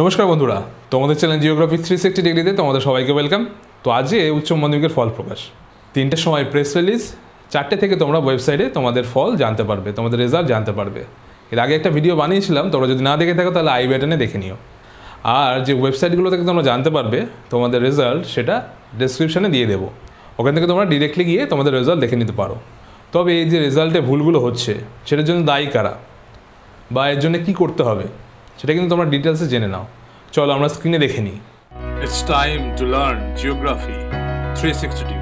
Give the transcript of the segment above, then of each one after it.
নমস্কার বন্ধুরা তোমাদের চ্যানেল জিওগ্রাফি থ্রি সিক্সটি ডিগ্রিতে তোমাদের সবাইকে ওয়েলকাম তো আজকে উচ্চ মাধ্যমিকের ফল প্রকাশ তিনটের সময় প্রেস রিলিজ চারটে থেকে তোমরা ওয়েবসাইটে তোমাদের ফল জানতে পারবে তোমাদের রেজাল্ট জানতে পারবে এর আগে একটা ভিডিও বানিয়েছিলাম তোমরা যদি না দেখে থাকো তাহলে আই ব্যাটনে দেখে নিও আর যে ওয়েবসাইটগুলো থেকে তোমরা জানতে পারবে তোমাদের রেজাল্ট সেটা ডেসক্রিপশানে দিয়ে দেবো ওখান থেকে তোমরা ডিরেক্টলি গিয়ে তোমাদের রেজাল্ট দেখে নিতে পারো তবে এই যে রেজাল্টে ভুলগুলো হচ্ছে সেটার জন্য দায়ী কারা বা এর জন্য কী করতে হবে সেটা কিন্তু তোমরা ডিটেলসে জেনে নাও চলো আমরা স্ক্রিনে দেখে নিই it's time to learn geography 360 sixty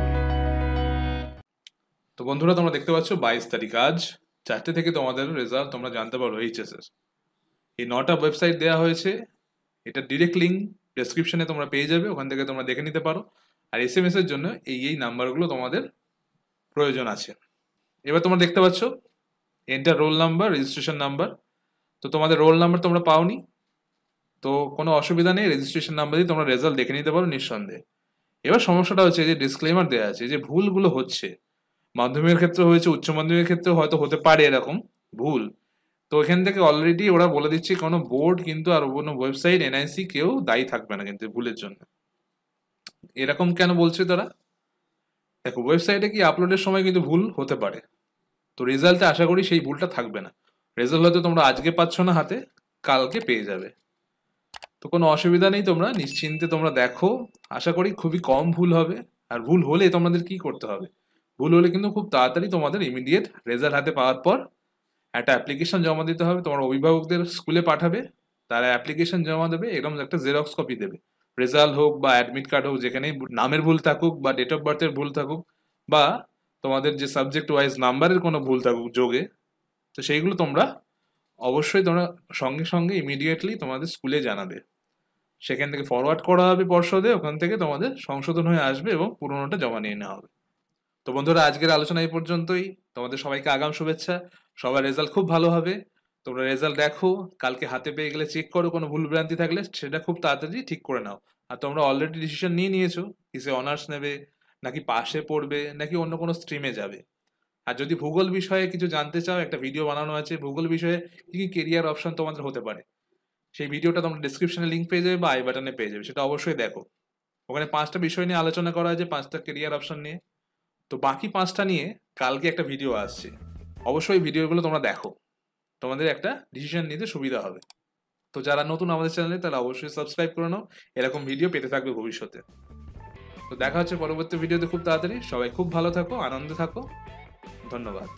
তো বন্ধুরা তোমরা দেখতে পাচ্ছ বাইশ তারিখ আজ চারটে থেকে তোমাদের রেজাল্ট তোমরা জানতে পারো এইচএসএস এই নটা ওয়েবসাইট দেওয়া হয়েছে এটা ডিরেক্ট লিঙ্ক ডেসক্রিপশনে তোমরা পেয়ে যাবে ওখান থেকে তোমরা দেখে নিতে পারো আর এস এম এর জন্য এই এই নাম্বারগুলো তোমাদের প্রয়োজন আছে এবার তোমরা দেখতে পাচ্ছ enter roll number registration number তো তোমাদের রোল নাম্বার তোমরা পাওনি তো কোনো অসুবিধা নেই রেজিস্ট্রেশন নাম্বার দিয়ে তোমরা রেজাল্ট দেখে নিতে পারো নিঃসন্দেহে এবার সমস্যাটা হচ্ছে যে ডিসক্লেমার দেওয়া আছে যে ভুলগুলো হচ্ছে মাধ্যমিকের ক্ষেত্রে হয়েছে উচ্চ মাধ্যমিকের ক্ষেত্রে হয়তো হতে পারে এরকম ভুল তো এখান থেকে অলরেডি ওরা বলে দিচ্ছে কোনো বোর্ড কিন্তু আর কোনো ওয়েবসাইট এনআইসি কেউ দায়ী থাকবে না কিন্তু ভুলের জন্য এরকম কেন বলছে তারা দেখো ওয়েবসাইটে কি আপলোডের সময় কিন্তু ভুল হতে পারে তো রেজাল্টে আশা করি সেই ভুলটা থাকবে না রেজাল্ট হয়তো তোমরা আজকে পাচ্ছ না হাতে কালকে পেয়ে যাবে তো কোনো অসুবিধা নেই তোমরা নিশ্চিন্তে তোমরা দেখো আশা করি খুবই কম ভুল হবে আর ভুল হলে তোমাদের কি করতে হবে ভুল হলে কিন্তু খুব তাড়াতাড়ি তোমাদের ইমিডিয়েট রেজাল্ট হাতে পাওয়ার পর একটা অ্যাপ্লিকেশন জমা দিতে হবে তোমার অভিভাবকদের স্কুলে পাঠাবে তারা অ্যাপ্লিকেশন জমা দেবে এরকম একটা জেরক্স কপি দেবে রেজাল্ট হোক বা অ্যাডমিট কার্ড হোক যেখানেই নামের ভুল থাকুক বা ডেট অফ বার্থের ভুল থাকুক বা তোমাদের যে সাবজেক্ট ওয়াইজ নাম্বারের কোনো ভুল থাকুক যোগে তো সেইগুলো তোমরা অবশ্যই তোমরা সঙ্গে সঙ্গে ইমিডিয়েটলি তোমাদের স্কুলে জানাবে সেখান থেকে ফরওয়ার্ড করা হবে পর্ষদে ওখান থেকে তোমাদের সংশোধন হয়ে আসবে এবং পুরোনোটা জমা নিয়ে নেওয়া হবে তো বন্ধুরা আজকের আলোচনা এই পর্যন্তই তোমাদের সবাইকে আগাম শুভেচ্ছা সবার রেজাল্ট খুব ভালো হবে তোমরা রেজাল্ট দেখো কালকে হাতে পেয়ে গেলে চেক করো কোনো ভুল ভ্রান্তি থাকলে সেটা খুব তাড়াতাড়ি ঠিক করে নাও আর তোমরা অলরেডি ডিসিশন নিয়ে নিয়েছো কিসে অনার্স নেবে নাকি পাশে পড়বে নাকি অন্য কোনো স্ট্রিমে যাবে আর যদি ভূগোল বিষয়ে কিছু জানতে চাও একটা ভিডিও বানানো আছে ভূগোল বিষয়ে কি কি কেরিয়ার অপশন তোমাদের হতে পারে সেই ভিডিওটা তোমরা ডিসক্রিপশনে লিঙ্ক পেয়ে যাবে বা আই বাটনে পেয়ে যাবে সেটা অবশ্যই দেখো ওখানে পাঁচটা বিষয় নিয়ে আলোচনা করা আছে পাঁচটা কেরিয়ার অপশন নিয়ে তো বাকি পাঁচটা নিয়ে কালকে একটা ভিডিও আসছে অবশ্যই ভিডিওগুলো তোমরা দেখো তোমাদের একটা ডিসিশন নিতে সুবিধা হবে তো যারা নতুন আমাদের চ্যানেলে তারা অবশ্যই সাবস্ক্রাইব করে নাও এরকম ভিডিও পেতে থাকবে ভবিষ্যতে তো দেখা হচ্ছে পরবর্তী ভিডিওতে খুব তাড়াতাড়ি সবাই খুব ভালো থাকো আনন্দে থাকো ধন্যবাদ